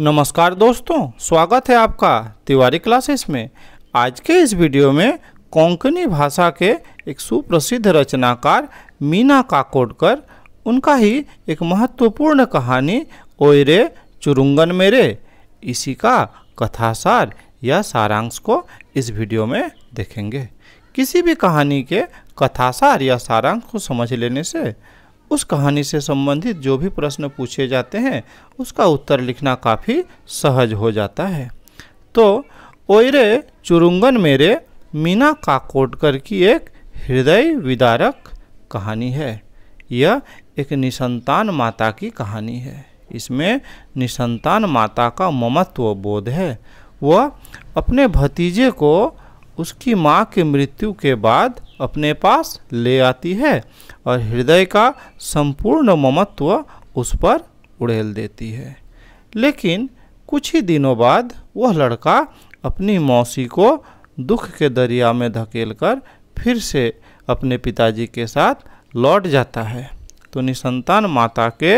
नमस्कार दोस्तों स्वागत है आपका तिवारी क्लासेस में आज के इस वीडियो में कोंकणी भाषा के एक सुप्रसिद्ध रचनाकार मीना काकोडकर उनका ही एक महत्वपूर्ण कहानी ओयरे चुरुंगन मेरे इसी का कथासार या सारांश को इस वीडियो में देखेंगे किसी भी कहानी के कथासार या सारांश को समझ लेने से उस कहानी से संबंधित जो भी प्रश्न पूछे जाते हैं उसका उत्तर लिखना काफ़ी सहज हो जाता है तो ओयरे चुरुंगन मेरे मीना काकोडकर की एक हृदय विदारक कहानी है यह एक निसंतान माता की कहानी है इसमें निसंतान माता का ममत्व बोध है वह अपने भतीजे को उसकी माँ की मृत्यु के बाद अपने पास ले आती है और हृदय का संपूर्ण ममत्व उस पर उड़ेल देती है लेकिन कुछ ही दिनों बाद वह लड़का अपनी मौसी को दुख के दरिया में धकेल कर फिर से अपने पिताजी के साथ लौट जाता है तो निसंतान माता के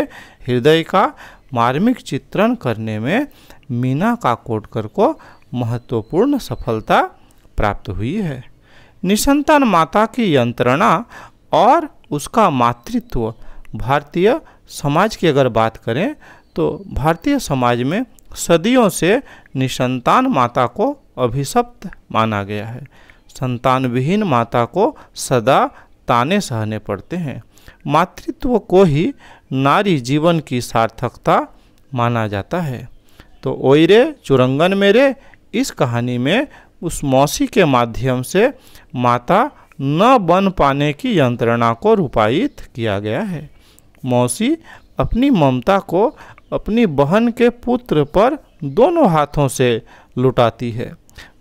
हृदय का मार्मिक चित्रण करने में मीना का कोटकर को महत्वपूर्ण सफलता प्राप्त हुई है निसंतान माता की यंत्रणा और उसका मातृत्व भारतीय समाज की अगर बात करें तो भारतीय समाज में सदियों से निसंतान माता को अभिशप्त माना गया है संतान विहीन माता को सदा ताने सहने पड़ते हैं मातृत्व को ही नारी जीवन की सार्थकता माना जाता है तो ओइरे चुरंगन मेरे इस कहानी में उस मौसी के माध्यम से माता न बन पाने की यंत्रणा को रूपायित किया गया है मौसी अपनी ममता को अपनी बहन के पुत्र पर दोनों हाथों से लुटाती है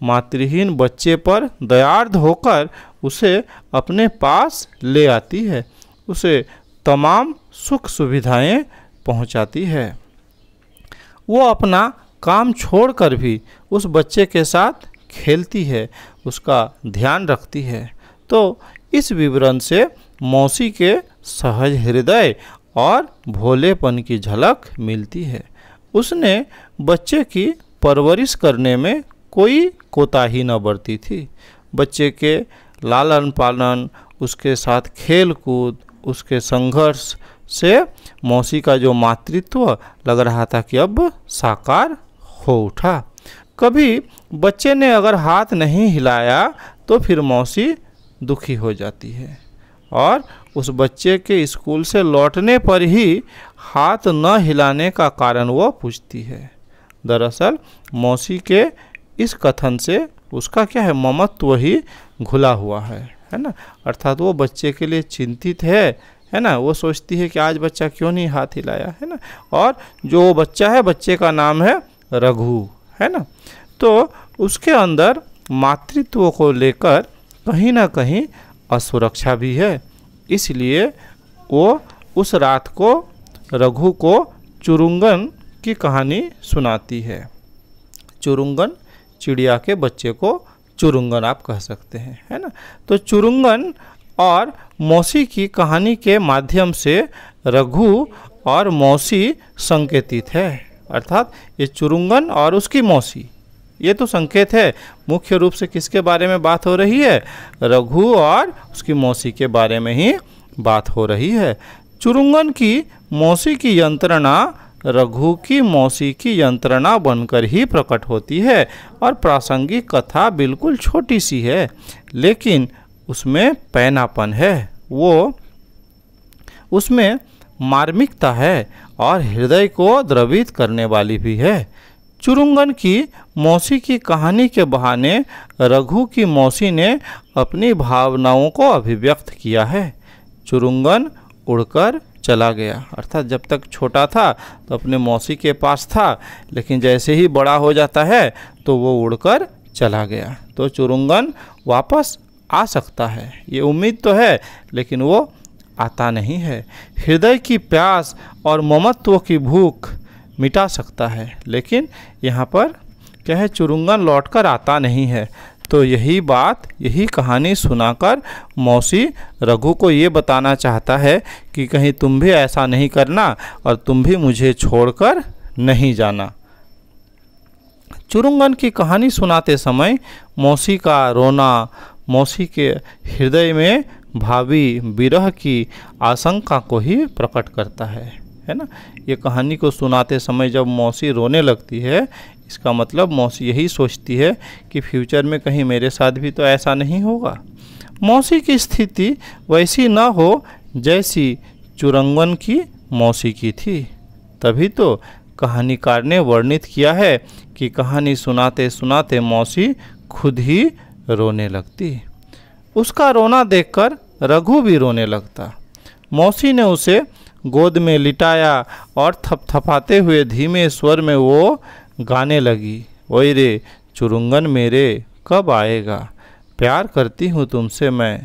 मातृहीन बच्चे पर दयार्ध होकर उसे अपने पास ले आती है उसे तमाम सुख सुविधाएं पहुंचाती है वो अपना काम छोड़कर भी उस बच्चे के साथ खेलती है उसका ध्यान रखती है तो इस विवरण से मौसी के सहज हृदय और भोलेपन की झलक मिलती है उसने बच्चे की परवरिश करने में कोई कोताही न बरती थी बच्चे के लालन पालन उसके साथ खेल कूद उसके संघर्ष से मौसी का जो मातृत्व लग रहा था कि अब साकार हो उठा कभी बच्चे ने अगर हाथ नहीं हिलाया तो फिर मौसी दुखी हो जाती है और उस बच्चे के स्कूल से लौटने पर ही हाथ न हिलाने का कारण वो पूछती है दरअसल मौसी के इस कथन से उसका क्या है ममत्व ही घुला हुआ है है ना अर्थात वो बच्चे के लिए चिंतित है है ना वो सोचती है कि आज बच्चा क्यों नहीं हाथ हिलाया है ना और जो बच्चा है बच्चे का नाम है रघु है ना तो उसके अंदर मातृत्व को लेकर कहीं ना कहीं असुरक्षा भी है इसलिए वो उस रात को रघु को चुरुंगन की कहानी सुनाती है चुरुंगन चिड़िया के बच्चे को चुरुंगन आप कह सकते हैं है ना तो चुरुंगन और मौसी की कहानी के माध्यम से रघु और मौसी संकेतित है अर्थात ये चुरुंगन और उसकी मौसी ये तो संकेत है मुख्य रूप से किसके बारे में बात हो रही है रघु और उसकी मौसी के बारे में ही बात हो रही है चुरुंगन की मौसी की यंत्रणा रघु की मौसी की यंत्रणा बनकर ही प्रकट होती है और प्रासंगिक कथा बिल्कुल छोटी सी है लेकिन उसमें पैनापन है वो उसमें मार्मिकता है और हृदय को द्रवित करने वाली भी है चुरुंगन की मौसी की कहानी के बहाने रघु की मौसी ने अपनी भावनाओं को अभिव्यक्त किया है चुरुंगन उड़कर चला गया अर्थात जब तक छोटा था तो अपने मौसी के पास था लेकिन जैसे ही बड़ा हो जाता है तो वो उड़कर चला गया तो चुरुंगन वापस आ सकता है ये उम्मीद तो है लेकिन वो आता नहीं है हृदय की प्यास और ममत्व की भूख मिटा सकता है लेकिन यहाँ पर क्या है चुरुंगन लौटकर आता नहीं है तो यही बात यही कहानी सुनाकर मौसी रघु को ये बताना चाहता है कि कहीं तुम भी ऐसा नहीं करना और तुम भी मुझे छोड़कर नहीं जाना चुरुंगन की कहानी सुनाते समय मौसी का रोना मौसी के हृदय में भावी विरह की आशंका को ही प्रकट करता है है ना ये कहानी को सुनाते समय जब मौसी रोने लगती है इसका मतलब मौसी यही सोचती है कि फ्यूचर में कहीं मेरे साथ भी तो ऐसा नहीं होगा मौसी की स्थिति वैसी ना हो जैसी चुरंगन की मौसी की थी तभी तो कहानीकार ने वर्णित किया है कि कहानी सुनाते सुनाते मौसी खुद ही रोने लगती उसका रोना देखकर रघु भी रोने लगता मौसी ने उसे गोद में लिटाया और थपथपाते हुए धीमे स्वर में वो गाने लगी ओए रे चुरुंगन मेरे कब आएगा प्यार करती हूँ तुमसे मैं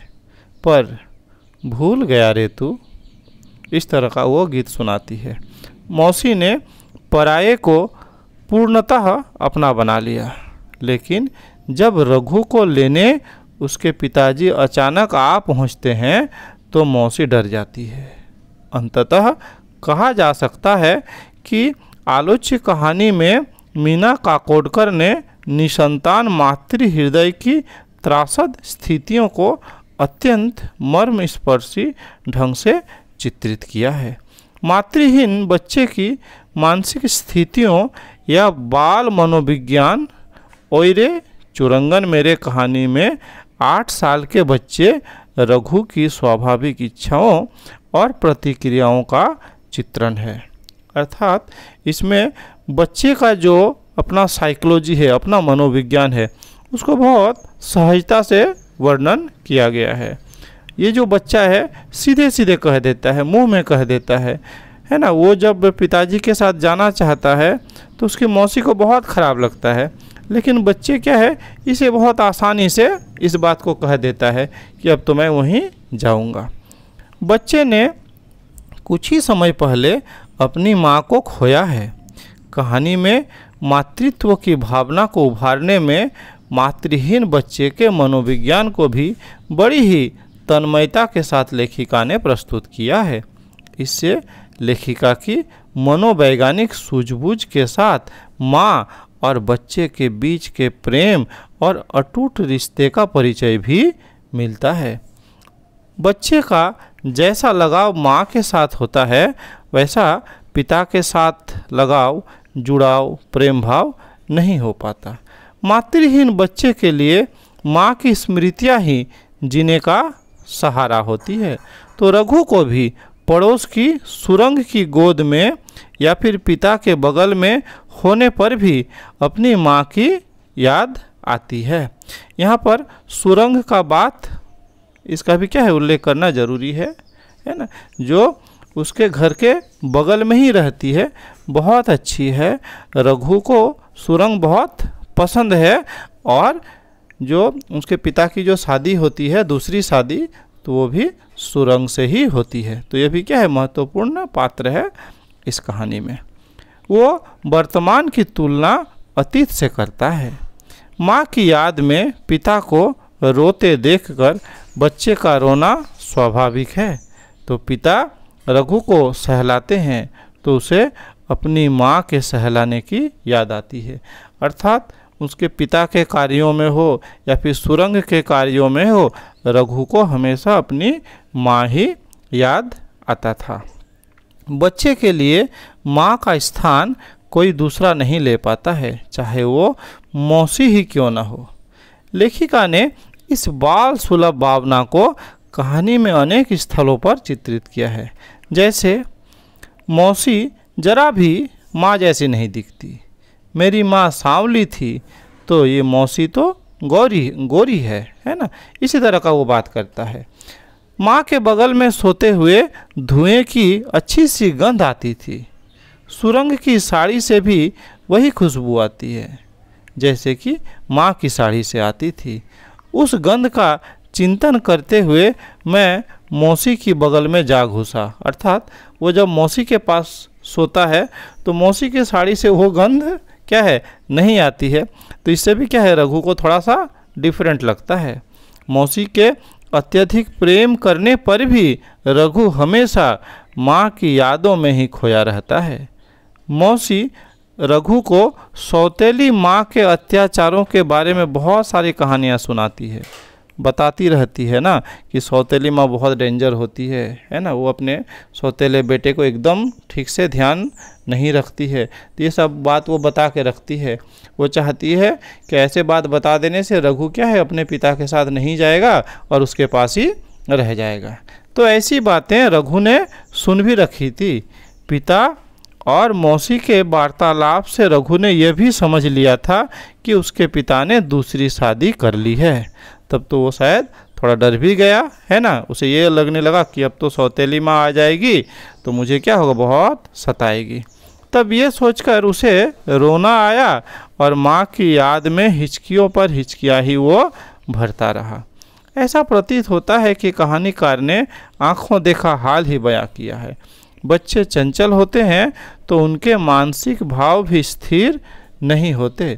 पर भूल गया रे तू इस तरह का वो गीत सुनाती है मौसी ने पराये को पूर्णतः अपना बना लिया लेकिन जब रघु को लेने उसके पिताजी अचानक आ पहुंचते हैं तो मौसी डर जाती है अंततः कहा जा सकता है कि आलोच्य कहानी में मीना काकोडकर ने निसंतान मातृ हृदय की त्रासद स्थितियों को अत्यंत मर्म स्पर्शी ढंग से चित्रित किया है मातृहीन बच्चे की मानसिक स्थितियों या बाल मनोविज्ञान ओयरे चुरंगन मेरे कहानी में आठ साल के बच्चे रघु की स्वाभाविक इच्छाओं और प्रतिक्रियाओं का चित्रण है अर्थात इसमें बच्चे का जो अपना साइकोलॉजी है अपना मनोविज्ञान है उसको बहुत सहजता से वर्णन किया गया है ये जो बच्चा है सीधे सीधे कह देता है मुंह में कह देता है है ना वो जब पिताजी के साथ जाना चाहता है तो उसकी मौसी को बहुत ख़राब लगता है लेकिन बच्चे क्या है इसे बहुत आसानी से इस बात को कह देता है कि अब तो मैं वहीं जाऊंगा बच्चे ने कुछ ही समय पहले अपनी माँ को खोया है कहानी में मातृत्व की भावना को उभारने में मातृहीन बच्चे के मनोविज्ञान को भी बड़ी ही तन्मयता के साथ लेखिका ने प्रस्तुत किया है इससे लेखिका की मनोवैज्ञानिक सूझबूझ के साथ माँ और बच्चे के बीच के प्रेम और अटूट रिश्ते का परिचय भी मिलता है बच्चे का जैसा लगाव माँ के साथ होता है वैसा पिता के साथ लगाव जुड़ाव प्रेम भाव नहीं हो पाता मातृहीन बच्चे के लिए माँ की स्मृतियाँ ही जीने का सहारा होती है तो रघु को भी पड़ोस की सुरंग की गोद में या फिर पिता के बगल में होने पर भी अपनी माँ की याद आती है यहाँ पर सुरंग का बात इसका भी क्या है उल्लेख करना ज़रूरी है है ना जो उसके घर के बगल में ही रहती है बहुत अच्छी है रघु को सुरंग बहुत पसंद है और जो उसके पिता की जो शादी होती है दूसरी शादी तो वो भी सुरंग से ही होती है तो ये भी क्या है महत्वपूर्ण पात्र है इस कहानी में वो वर्तमान की तुलना अतीत से करता है माँ की याद में पिता को रोते देखकर बच्चे का रोना स्वाभाविक है तो पिता रघु को सहलाते हैं तो उसे अपनी माँ के सहलाने की याद आती है अर्थात उसके पिता के कार्यों में हो या फिर सुरंग के कार्यों में हो रघु को हमेशा अपनी माँ ही याद आता था बच्चे के लिए माँ का स्थान कोई दूसरा नहीं ले पाता है चाहे वो मौसी ही क्यों ना हो लेखिका ने इस बाल सुलभ भावना को कहानी में अनेक स्थलों पर चित्रित किया है जैसे मौसी जरा भी माँ जैसी नहीं दिखती मेरी माँ सांवली थी तो ये मौसी तो गौरी गौरी है है ना इसी तरह का वो बात करता है माँ के बगल में सोते हुए धुएं की अच्छी सी गंध आती थी सुरंग की साड़ी से भी वही खुशबू आती है जैसे कि माँ की साड़ी से आती थी उस गंध का चिंतन करते हुए मैं मौसी की बगल में जा घुसा अर्थात वो जब मौसी के पास सोता है तो मौसी की साड़ी से वो गंध क्या है नहीं आती है तो इससे भी क्या है रघु को थोड़ा सा डिफरेंट लगता है मौसी के अत्यधिक प्रेम करने पर भी रघु हमेशा माँ की यादों में ही खोया रहता है मौसी रघु को सौतेली माँ के अत्याचारों के बारे में बहुत सारी कहानियाँ सुनाती है बताती रहती है ना कि सौतेली माँ बहुत डेंजर होती है है ना वो अपने सौतेले बेटे को एकदम ठीक से ध्यान नहीं रखती है तो ये सब बात वो बता के रखती है वो चाहती है कि ऐसे बात बता देने से रघु क्या है अपने पिता के साथ नहीं जाएगा और उसके पास ही रह जाएगा तो ऐसी बातें रघु ने सुन भी रखी थी पिता और मौसी के वार्तालाप से रघु ने यह भी समझ लिया था कि उसके पिता ने दूसरी शादी कर ली है तब तो वो शायद थोड़ा डर भी गया है ना उसे ये लगने लगा कि अब तो सौतेली माँ आ जाएगी तो मुझे क्या होगा बहुत सताएगी तब ये सोचकर उसे रोना आया और माँ की याद में हिचकियों पर हिचकिया ही वो भरता रहा ऐसा प्रतीत होता है कि कहानीकार ने आँखों देखा हाल ही बयां किया है बच्चे चंचल होते हैं तो उनके मानसिक भाव भी स्थिर नहीं होते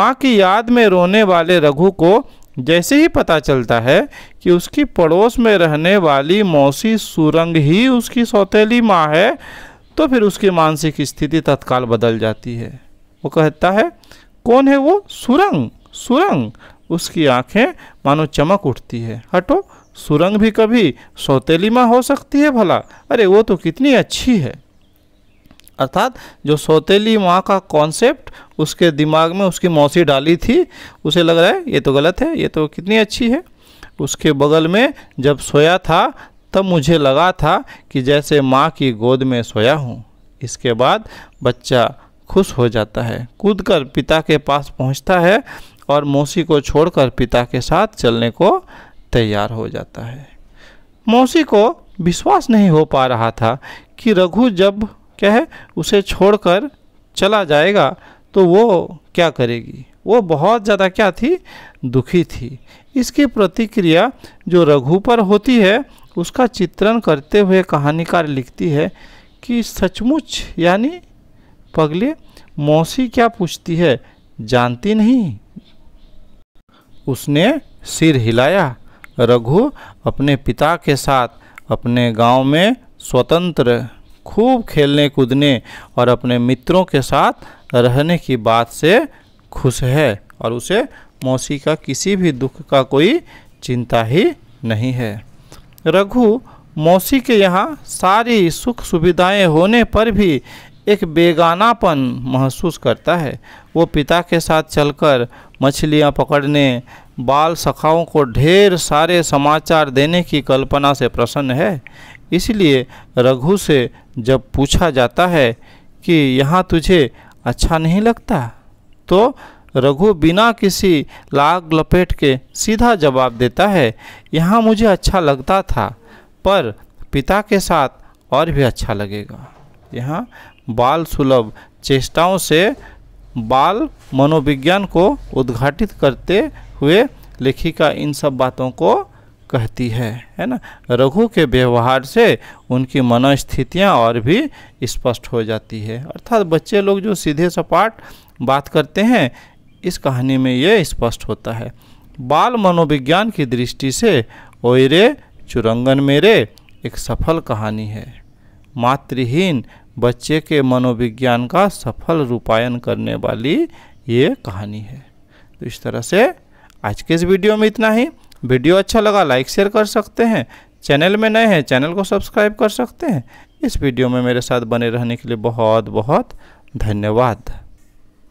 माँ की याद में रोने वाले रघु को जैसे ही पता चलता है कि उसकी पड़ोस में रहने वाली मौसी सुरंग ही उसकी सौतेली माँ है तो फिर उसकी मानसिक स्थिति तत्काल बदल जाती है वो कहता है कौन है वो सुरंग सुरंग उसकी आंखें मानो चमक उठती है हटो सुरंग भी कभी सौतेली माँ हो सकती है भला अरे वो तो कितनी अच्छी है अर्थात जो सौतेली माँ का कॉन्सेप्ट उसके दिमाग में उसकी मौसी डाली थी उसे लग रहा है ये तो गलत है ये तो कितनी अच्छी है उसके बगल में जब सोया था तब मुझे लगा था कि जैसे माँ की गोद में सोया हूँ इसके बाद बच्चा खुश हो जाता है कूद कर पिता के पास पहुँचता है और मौसी को छोड़कर पिता के साथ चलने को तैयार हो जाता है मौसी को विश्वास नहीं हो पा रहा था कि रघु जब क्या है उसे छोड़कर चला जाएगा तो वो क्या करेगी वो बहुत ज़्यादा क्या थी दुखी थी इसकी प्रतिक्रिया जो रघु पर होती है उसका चित्रण करते हुए कहानीकार लिखती है कि सचमुच यानी पगले मौसी क्या पूछती है जानती नहीं उसने सिर हिलाया रघु अपने पिता के साथ अपने गांव में स्वतंत्र खूब खेलने कूदने और अपने मित्रों के साथ रहने की बात से खुश है और उसे मौसी का किसी भी दुख का कोई चिंता ही नहीं है रघु मौसी के यहाँ सारी सुख सुविधाएं होने पर भी एक बेगानापन महसूस करता है वो पिता के साथ चलकर मछलियाँ पकड़ने बाल सखाओं को ढेर सारे समाचार देने की कल्पना से प्रसन्न है इसलिए रघु से जब पूछा जाता है कि यहाँ तुझे अच्छा नहीं लगता तो रघु बिना किसी लाग लपेट के सीधा जवाब देता है यहाँ मुझे अच्छा लगता था पर पिता के साथ और भी अच्छा लगेगा यहाँ बाल सुलभ चेष्टाओं से बाल मनोविज्ञान को उद्घाटित करते हुए लेखिका इन सब बातों को कहती है है ना रघु के व्यवहार से उनकी मनस्थितियाँ और भी स्पष्ट हो जाती है अर्थात बच्चे लोग जो सीधे सपाट बात करते हैं इस कहानी में ये स्पष्ट होता है बाल मनोविज्ञान की दृष्टि से ओयरे चुरंगन मेरे एक सफल कहानी है मातृहीन बच्चे के मनोविज्ञान का सफल रूपायन करने वाली ये कहानी है तो इस तरह से आज के इस वीडियो में इतना ही वीडियो अच्छा लगा लाइक शेयर कर सकते हैं चैनल में नए हैं चैनल को सब्सक्राइब कर सकते हैं इस वीडियो में मेरे साथ बने रहने के लिए बहुत बहुत धन्यवाद